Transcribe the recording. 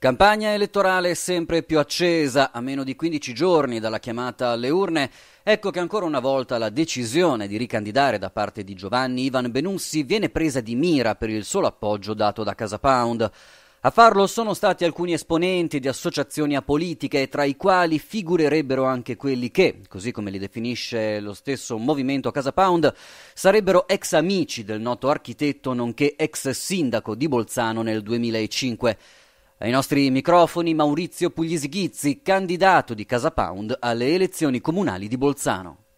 Campagna elettorale sempre più accesa, a meno di 15 giorni dalla chiamata alle urne, ecco che ancora una volta la decisione di ricandidare da parte di Giovanni Ivan Benussi viene presa di mira per il solo appoggio dato da Casa Pound. A farlo sono stati alcuni esponenti di associazioni apolitiche, tra i quali figurerebbero anche quelli che, così come li definisce lo stesso movimento Casa Pound, sarebbero ex amici del noto architetto nonché ex sindaco di Bolzano nel 2005. Ai nostri microfoni Maurizio Puglisi Ghizzi, candidato di Casa Pound alle elezioni comunali di Bolzano.